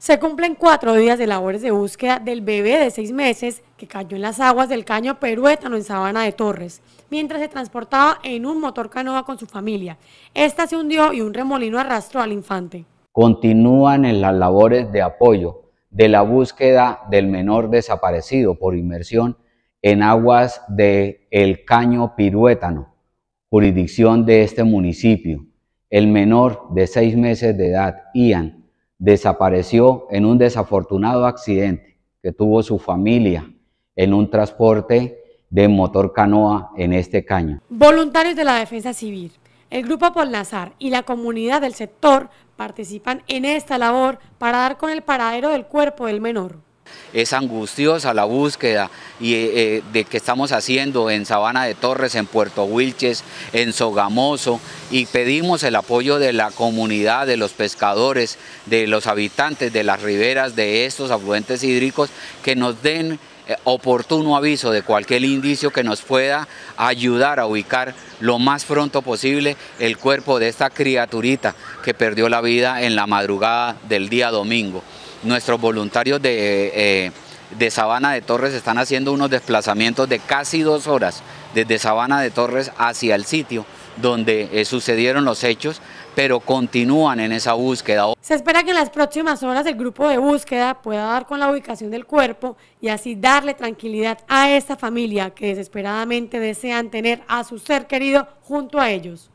Se cumplen cuatro días de labores de búsqueda del bebé de seis meses que cayó en las aguas del caño Peruétano en Sabana de Torres, mientras se transportaba en un motor canoa con su familia. Esta se hundió y un remolino arrastró al infante. Continúan en las labores de apoyo de la búsqueda del menor desaparecido por inmersión en aguas del Caño Piruétano, jurisdicción de este municipio. El menor de seis meses de edad, Ian, desapareció en un desafortunado accidente que tuvo su familia en un transporte de motor canoa en este caño. Voluntarios de la Defensa Civil, el Grupo Polnazar y la comunidad del sector participan en esta labor para dar con el paradero del cuerpo del menor es angustiosa la búsqueda eh, eh, de que estamos haciendo en Sabana de Torres, en Puerto Wilches, en Sogamoso y pedimos el apoyo de la comunidad, de los pescadores, de los habitantes de las riberas de estos afluentes hídricos que nos den eh, oportuno aviso de cualquier indicio que nos pueda ayudar a ubicar lo más pronto posible el cuerpo de esta criaturita que perdió la vida en la madrugada del día domingo nuestros voluntarios eh, de, Sabana de Torres están haciendo unos desplazamientos de casi dos horas desde Sabana de Torres hacia el sitio donde eh, sucedieron los hechos, pero continúan en esa búsqueda. Se espera que en las próximas horas el grupo de búsqueda pueda dar con la ubicación del cuerpo y así darle tranquilidad a esta familia que desesperadamente desean tener a su ser querido junto a ellos.